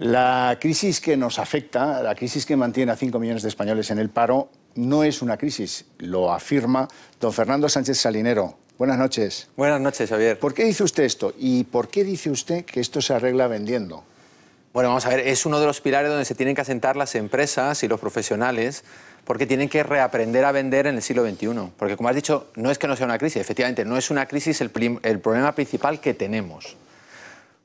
La crisis que nos afecta, la crisis que mantiene a 5 millones de españoles en el paro, no es una crisis, lo afirma don Fernando Sánchez Salinero. Buenas noches. Buenas noches, Javier. ¿Por qué dice usted esto? ¿Y por qué dice usted que esto se arregla vendiendo? Bueno, vamos a ver, es uno de los pilares donde se tienen que asentar las empresas y los profesionales porque tienen que reaprender a vender en el siglo XXI. Porque como has dicho, no es que no sea una crisis, efectivamente, no es una crisis el, problema principal que tenemos.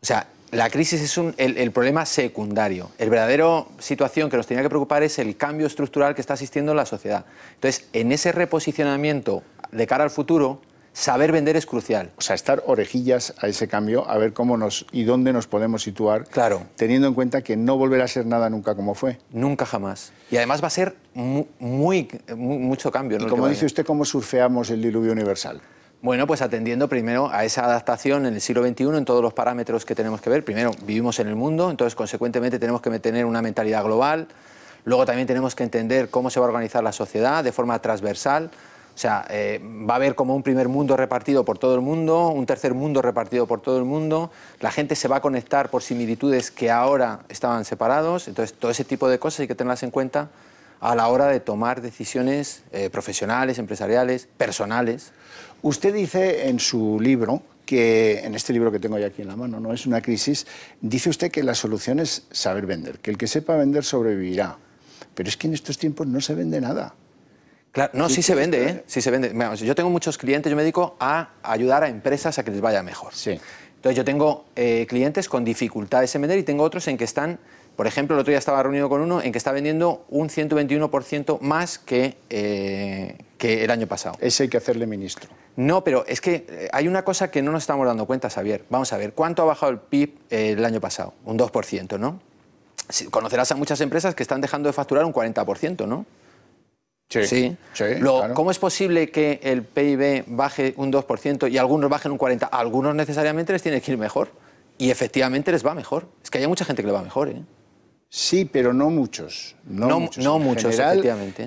O sea, la crisis es el, problema secundario. El verdadero situación que nos tenía que preocupar es el cambio estructural que está asistiendo en la sociedad. Entonces, en ese reposicionamiento de cara al futuro, saber vender es crucial. O sea, estar orejillas a ese cambio, a ver cómo nos y dónde nos podemos situar. Claro. Teniendo en cuenta que no volverá a ser nada nunca como fue. Nunca jamás. Y además va a ser muy, mucho cambio. Y como dice usted, cómo surfeamos el diluvio universal. Bueno, pues atendiendo primero a esa adaptación en el siglo XXI en todos los parámetros que tenemos que ver. Primero, vivimos en el mundo, entonces consecuentemente tenemos que tener una mentalidad global. Luego también tenemos que entender cómo se va a organizar la sociedad de forma transversal. O sea, eh, va a haber como un primer mundo repartido por todo el mundo, un tercer mundo repartido por todo el mundo, la gente se va a conectar por similitudes que ahora estaban separados, entonces todo ese tipo de cosas hay que tenerlas en cuenta a la hora de tomar decisiones eh, profesionales, empresariales, personales. Usted dice en su libro que en este libro que tengo ya aquí en la mano, no es una crisis, dice usted que la solución es saber vender, que el que sepa vender sobrevivirá. Pero es que en estos tiempos no se vende nada. Claro, no, sí se vende, ¿eh? Sí se vende. yo tengo muchos clientes, yo me dedico a ayudar a empresas a que les vaya mejor. Sí. Entonces yo tengo eh, clientes con dificultades en vender y tengo otros en que están por ejemplo, el otro día estaba reunido con uno en que está vendiendo un 121% más que, eh, que el año pasado. Ese hay que hacerle ministro. No, pero es que eh, hay una cosa que no nos estamos dando cuenta, Javier. Vamos a ver, ¿cuánto ha bajado el PIB eh, el año pasado? Un 2%, ¿no? Conocerás a muchas empresas que están dejando de facturar un 40%, ¿no? Sí. sí. ¿Cómo es posible que el PIB baje un 2% y algunos bajen un 40%? algunos necesariamente les tiene que ir mejor. Y efectivamente les va mejor. Es que hay mucha gente que le va mejor. ¿eh? Sí, pero no muchos. No, muchos, no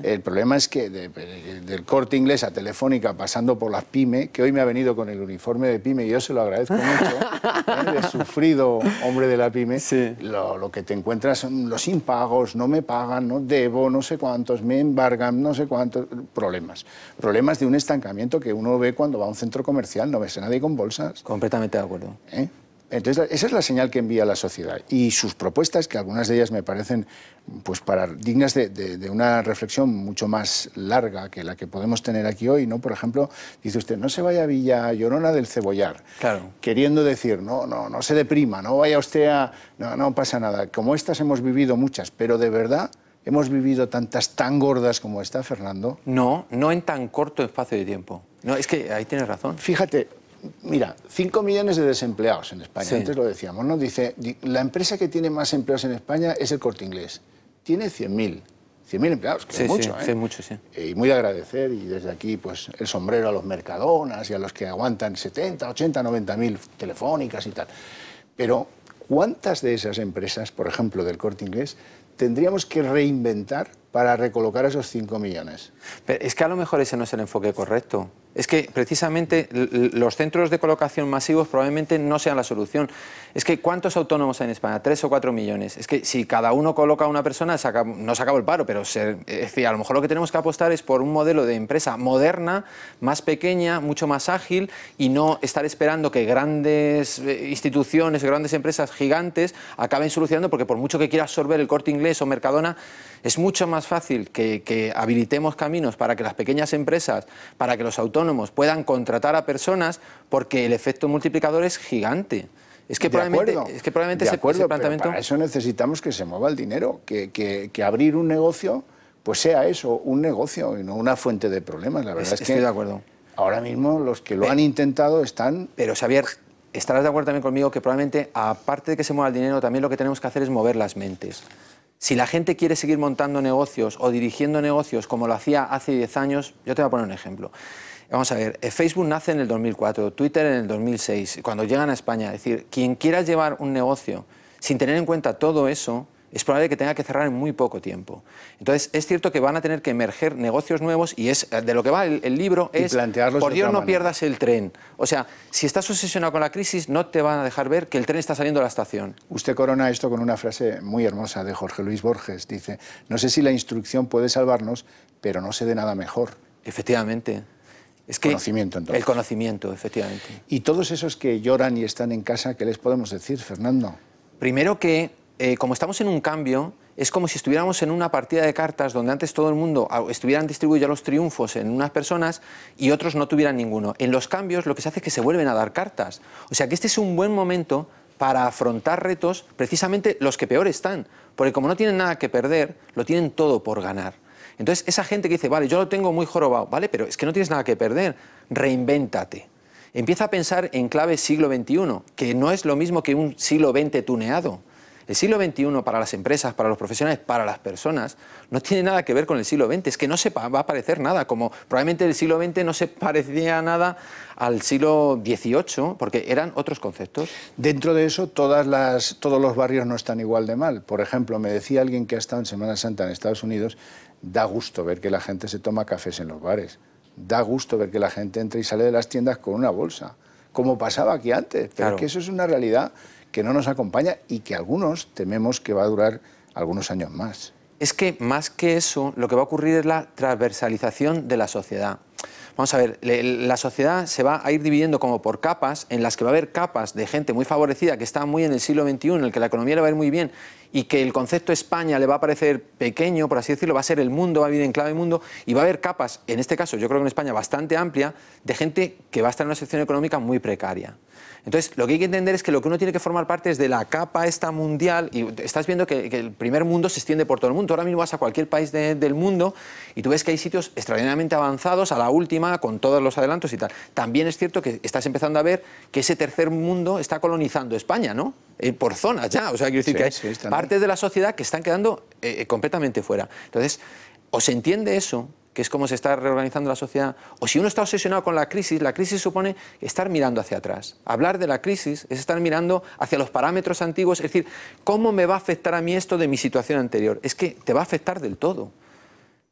El problema es que del corte inglés a Telefónica, pasando por las PyME, que hoy me ha venido con el uniforme de PyME y yo se lo agradezco mucho, ¿eh? sufrido hombre de la PyME, lo, que te encuentras son los impagos, no me pagan, no debo, no sé cuántos, me embargan, no sé cuántos, problemas. Problemas de un estancamiento que uno ve cuando va a un centro comercial, no ves a nadie con bolsas. Completamente de acuerdo. ¿Eh? Entonces, esa es la señal que envía la sociedad. Y sus propuestas, que algunas de ellas me parecen pues, dignas de, una reflexión mucho más larga que la que podemos tener aquí hoy, ¿no? Por ejemplo, dice usted, no se vaya a Villa Llorona del Cebollar. Claro. Queriendo decir, no, no, no se deprima, no vaya usted a... No, no pasa nada. Como estas hemos vivido muchas, pero de verdad... ¿Hemos vivido tantas tan gordas como esta, Fernando? No, no en tan corto espacio de tiempo. No, es que ahí tiene razón. Fíjate, Mira, 5 millones de desempleados en España, antes lo decíamos, ¿no? Dice, la empresa que tiene más empleados en España es el Corte Inglés. Tiene 100.000. 100.000 empleados, que es ¿eh? mucho, sí, mucho, eh, Y muy agradecer, y desde aquí, pues, el sombrero a los mercadonas y a los que aguantan 70, 80, 90.000 telefónicas y tal. Pero, ¿cuántas de esas empresas, por ejemplo, del Corte Inglés, tendríamos que reinventar para recolocar esos 5 millones? Pero es que a lo mejor ese no es el enfoque correcto es que precisamente los centros de colocación masivos probablemente no sean la solución. Es que ¿cuántos autónomos hay en España? ¿Tres o cuatro millones? Es que si cada uno coloca a una persona, no se acaba el paro, pero se, a lo mejor lo que tenemos que apostar es por un modelo de empresa moderna, más pequeña, mucho más ágil y no estar esperando que grandes eh, instituciones, grandes empresas gigantes acaben solucionando, porque por mucho que quiera absorber el corte inglés o Mercadona, es mucho más fácil que habilitemos caminos para que las pequeñas empresas, para que los autónomos, puedan contratar a personas porque el efecto multiplicador es gigante. Es que probablemente, es que probablemente de acuerdo, planteamiento... para eso necesitamos que se mueva el dinero, que, que, que abrir un negocio pues sea eso, un negocio y no una fuente de problemas. La verdad es, que de acuerdo. Ahora mismo los que lo han intentado están... Pero Xavier, estarás de acuerdo también conmigo que probablemente, aparte de que se mueva el dinero, también lo que tenemos que hacer es mover las mentes. Si la gente quiere seguir montando negocios o dirigiendo negocios como lo hacía hace 10 años, yo te voy a poner un ejemplo. Vamos a ver, eh, Facebook nace en el 2004, Twitter en el 2006, cuando llegan a España. Es decir, quien quiera llevar un negocio sin tener en cuenta todo eso, es probable que tenga que cerrar en muy poco tiempo. Entonces, es cierto que van a tener que emerger negocios nuevos y es eh, de lo que va el, libro es, por Dios no pierdas el tren. O sea, si estás obsesionado con la crisis, no te van a dejar ver que el tren está saliendo de la estación. Usted corona esto con una frase muy hermosa de Jorge Luis Borges. Dice, no sé si la instrucción puede salvarnos, pero no sé de nada mejor. Efectivamente. El conocimiento, efectivamente. Y todos esos que lloran y están en casa, ¿qué les podemos decir, Fernando? Primero que, eh, como estamos en un cambio, es como si estuviéramos en una partida de cartas donde antes todo el mundo ah, estuvieran distribuidos los triunfos en unas personas y otros no tuvieran ninguno. En los cambios lo que se hace es que se vuelven a dar cartas. O sea que este es un buen momento para afrontar retos, precisamente los que peor están, porque como no tienen nada que perder, lo tienen todo por ganar. Entonces, esa gente que dice, vale, yo lo tengo muy jorobado, vale, pero es que no tienes nada que perder, reinvéntate. Empieza a pensar en clave siglo XXI, que no es lo mismo que un siglo XX tuneado. El siglo XXI para las empresas, para los profesionales, para las personas, no tiene nada que ver con el siglo XX. Es que no se va a parecer nada, como probablemente el siglo XX no se parecía nada al siglo XVIII, porque eran otros conceptos. Dentro de eso, todas las, todos los barrios no están igual de mal. Por ejemplo, me decía alguien que ha estado en Semana Santa en Estados Unidos Da gusto ver que la gente se toma cafés en los bares. Da gusto ver que la gente entra y sale de las tiendas con una bolsa, como pasaba aquí antes. Pero que eso es una realidad que no nos acompaña y que algunos tememos que va a durar algunos años más. Es que más que eso, lo que va a ocurrir es la transversalización de la sociedad. Vamos a ver, la sociedad se va a ir dividiendo como por capas, en las que va a haber capas de gente muy favorecida que está muy en el siglo XXI, en el que la economía le va a ir muy bien y que el concepto España le va a parecer pequeño, por así decirlo, va a ser el mundo, va a vivir en clave mundo y va a haber capas, en este caso yo creo que en España bastante amplia, de gente que va a estar en una sección económica muy precaria. Entonces, lo que hay que entender es que lo que uno tiene que formar parte es de la capa esta mundial y estás viendo que, el primer mundo se extiende por todo el mundo. ahora mismo vas a cualquier país del mundo y tú ves que hay sitios extraordinariamente avanzados, a la última, con todos los adelantos y tal. También es cierto que estás empezando a ver que ese tercer mundo está colonizando España, ¿no? Eh, por zonas ya. O sea, quiero decir que hay partes de la sociedad que están quedando eh, eh, completamente fuera. Entonces, ¿os entiende eso? que es como se está reorganizando la sociedad, o si uno está obsesionado con la crisis, la crisis supone estar mirando hacia atrás. Hablar de la crisis es estar mirando hacia los parámetros antiguos, es decir, ¿cómo me va a afectar a mí esto de mi situación anterior? Es que te va a afectar del todo.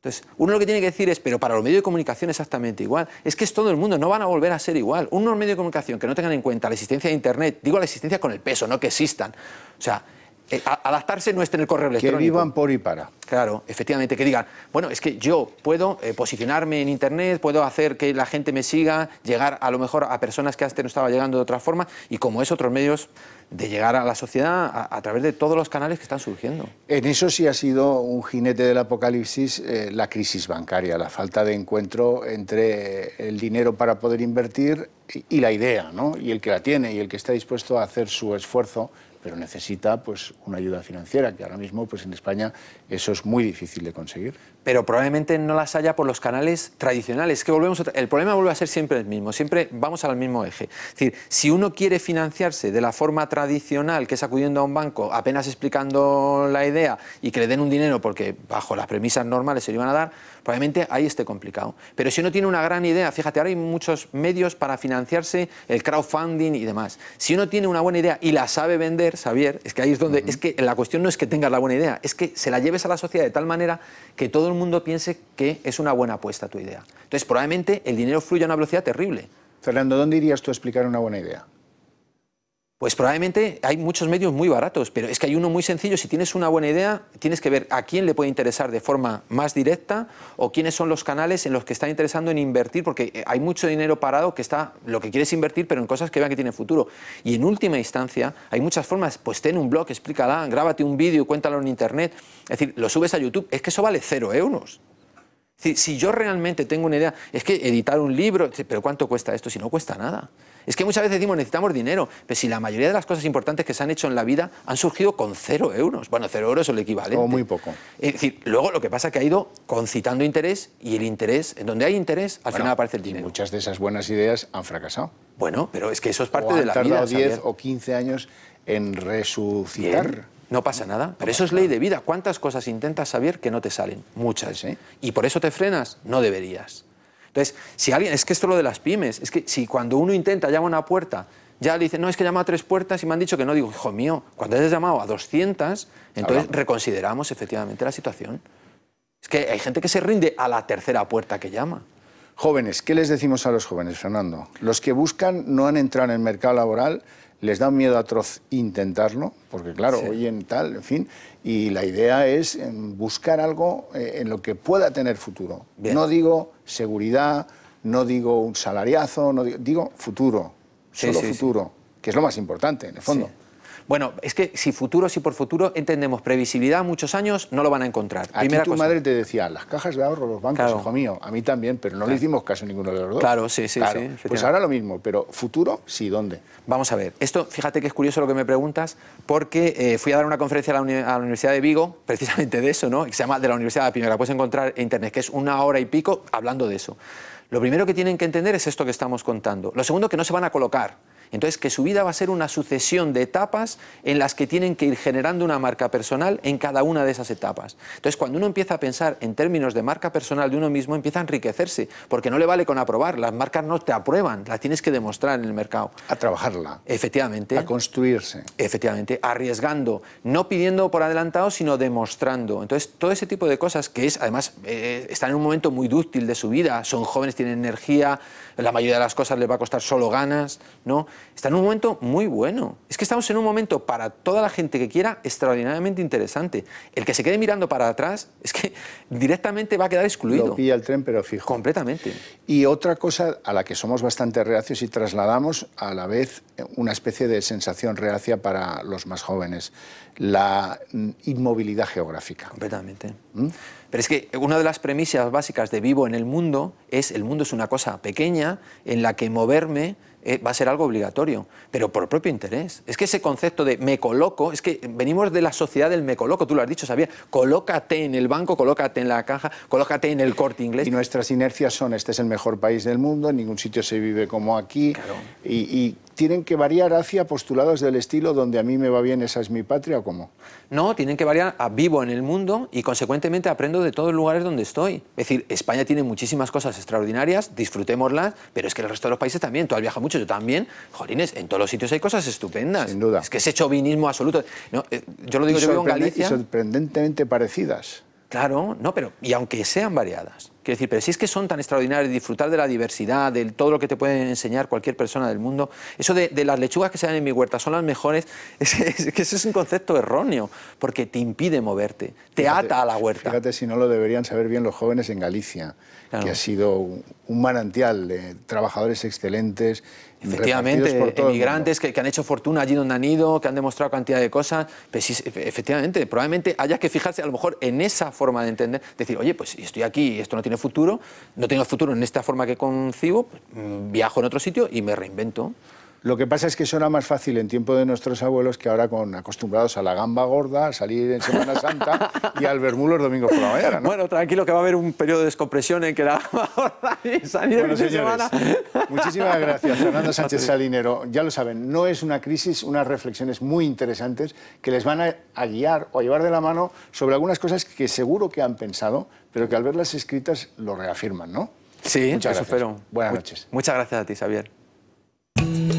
Entonces, uno lo que tiene que decir es, pero para los medios de comunicación exactamente igual. Es que es todo el mundo, no van a volver a ser igual. Unos medios de comunicación que no tengan en cuenta la existencia de Internet, digo la existencia con el peso, no que existan. O sea, eh, adaptarse no es en el correo electrónico. Que vivan por y para. Claro, efectivamente, que digan, bueno, es que yo puedo eh, posicionarme en Internet, puedo hacer que la gente me siga, llegar a lo mejor a personas que antes no estaba llegando de otra forma, y como es, otros medios de llegar a la sociedad a, través de todos los canales que están surgiendo. En eso sí ha sido un jinete del apocalipsis eh, la crisis bancaria, la falta de encuentro entre el dinero para poder invertir y, y la idea, ¿no? Y el que la tiene y el que está dispuesto a hacer su esfuerzo pero necesita pues, una ayuda financiera, que ahora mismo pues, en España eso es muy difícil de conseguir. Pero probablemente no las haya por los canales tradicionales, que volvemos el problema vuelve a ser siempre el mismo, siempre vamos al mismo eje. decir, si uno quiere financiarse de la forma tradicional, que es acudiendo a un banco, apenas explicando la idea y que le den un dinero porque bajo las premisas normales se lo iban a dar, probablemente ahí esté complicado. Pero si uno tiene una gran idea, fíjate, ahora hay muchos medios para financiarse, el crowdfunding y demás. Si uno tiene una buena idea y la sabe vender, es que ahí es donde, es que la cuestión no es que tengas la buena idea, es que se la lleves a la sociedad de tal manera que todo el mundo piense que es una buena apuesta tu idea. Entonces, probablemente el dinero fluya a una velocidad terrible. Fernando, ¿dónde irías tú a explicar una buena idea? Pues probablemente hay muchos medios muy baratos, pero es que hay uno muy sencillo. Si tienes una buena idea, tienes que ver a quién le puede interesar de forma más directa o quiénes son los canales en los que están interesando en invertir, porque eh, hay mucho dinero parado que está, lo que quieres invertir, pero en cosas que vean que tienen futuro. Y en última instancia, hay muchas formas. Pues ten un blog, explícala, grábate un vídeo, cuéntalo en internet. Es decir, lo subes a YouTube. Es que eso vale cero euros. Es si yo realmente tengo una idea, es que editar un libro, pero ¿cuánto cuesta esto? Si no cuesta nada. Es que muchas veces decimos necesitamos dinero, pero si la mayoría de las cosas importantes que se han hecho en la vida han surgido con cero euros. Bueno, cero euros es el equivalente. O muy poco. Es decir, luego lo que pasa es que ha ido concitando interés y el interés, en donde hay interés, al final aparece el dinero. muchas de esas buenas ideas han fracasado. Bueno, pero es que eso es parte de la vida. tardado 10 o 15 años en resucitar. No pasa nada, pero eso es ley de vida. ¿Cuántas cosas intentas saber que no te salen? Muchas. ¿Y por eso te frenas? No deberías. Entonces, si alguien, es que esto es lo de las pymes, es que si cuando uno intenta llama a una puerta, ya le dice, no, es que llama a tres puertas y me han dicho que no, digo, hijo mío, cuando hayas llamado a 200, entonces reconsideramos efectivamente la situación. Es que hay gente que se rinde a la tercera puerta que llama. Jóvenes, ¿qué les decimos a los jóvenes, Fernando? Los que buscan no han entrado en el mercado laboral les da un miedo atroz intentarlo, porque claro, hoy en tal, en fin, y la idea es eh, buscar algo eh, en lo que pueda tener futuro. No digo seguridad, no digo un salariazo, no digo, futuro, solo futuro, que es lo más importante en el fondo. Bueno, es que si futuro, si por futuro entendemos previsibilidad muchos años, no lo van a encontrar. Aquí tu madre te decía, las cajas de ahorro, los bancos, hijo mío, a mí también, pero no le hicimos caso ninguno de los dos. Claro, sí, sí, sí. Pues ahora lo mismo, pero futuro, sí, ¿dónde? Vamos a ver, esto, fíjate que es curioso lo que me preguntas, porque eh, fui a dar una conferencia a la, Universidad de Vigo, precisamente de eso, ¿no? se llama de la Universidad de la Primera, puedes encontrar en Internet, que es una hora y pico hablando de eso. Lo primero que tienen que entender es esto que estamos contando. Lo segundo, que no se van a colocar. Entonces, que su vida va a ser una sucesión de etapas en las que tienen que ir generando una marca personal en cada una de esas etapas. Entonces, cuando uno empieza a pensar en términos de marca personal de uno mismo, empieza a enriquecerse, porque no le vale con aprobar, las marcas no te aprueban, las tienes que demostrar en el mercado. A trabajarla. Efectivamente. A construirse. Efectivamente, arriesgando, no pidiendo por adelantado, sino demostrando. Entonces, todo ese tipo de cosas que es, además, eh, están en un momento muy dúctil de su vida, son jóvenes, tienen energía, la mayoría de las cosas les va a costar solo ganas, ¿no? está en un momento muy bueno. Es que estamos en un momento para toda la gente que quiera extraordinariamente interesante. El que se quede mirando para atrás es que directamente va a quedar excluido. Lo pilla el tren, pero fijo. Completamente. Y otra cosa a la que somos bastante reacios y trasladamos a la vez una especie de sensación reacia para los más jóvenes, la inmovilidad geográfica. Completamente. ¿Mm? Pero es que una de las premisas básicas de vivo en el mundo es el mundo es una cosa pequeña en la que moverme eh, va a ser algo obligatorio, pero por propio interés. Es que ese concepto de me coloco, es que venimos de la sociedad del me coloco, tú lo has dicho, sabía, colócate en el banco, colócate en la caja, colócate en el corte inglés. Y nuestras inercias son, este es el mejor país del mundo, en ningún sitio se vive como aquí, y tienen que variar hacia postulados del estilo donde a mí me va bien, esa es mi patria o cómo? No, tienen que variar a vivo en el mundo y consecuentemente aprendo de todos los lugares donde estoy. Es decir, España tiene muchísimas cosas extraordinarias, disfrutémoslas, pero es que el resto de los países también, tú has viajado mucho, yo también. Jolines, en todos los sitios hay cosas estupendas. Sin duda. Es que ese chauvinismo absoluto. Eh, yo lo digo, yo vivo en Galicia. sorprendentemente parecidas. Claro, no, pero y aunque sean variadas. Quiero decir, pero si es que son tan extraordinarios, disfrutar de la diversidad, de todo lo que te pueden enseñar cualquier persona del mundo, eso de, las lechugas que se dan en mi huerta son las mejores, es, que ese es un concepto erróneo, porque te impide moverte, te ata a la huerta. Fíjate si no lo deberían saber bien los jóvenes en Galicia, que ha sido un manantial de trabajadores excelentes, Efectivamente, emigrantes que, han hecho fortuna allí donde han ido, que han demostrado cantidad de cosas. Pues efectivamente, probablemente haya que fijarse a lo mejor en esa forma de entender, decir, oye, pues estoy aquí, esto no tiene futuro, no tengo futuro en esta forma que concibo, pues, mm, viajo en otro sitio y me reinvento. Lo que pasa es que eso era más fácil en tiempo de nuestros abuelos que ahora con acostumbrados a la gamba gorda, a salir en Semana Santa y al vermú los domingos por la mañana. Bueno, tranquilo que va a haber un periodo de descompresión en que la gamba gorda y salir Muchísimas gracias, Fernando Sánchez Salinero. Ya lo saben, no es una crisis, unas reflexiones muy interesantes que les van a, guiar o llevar de la mano sobre algunas cosas que seguro que han pensado, pero que al verlas escritas lo reafirman, ¿no? Sí, Muchas eso gracias. Buenas noches. Muchas gracias a ti, Xavier.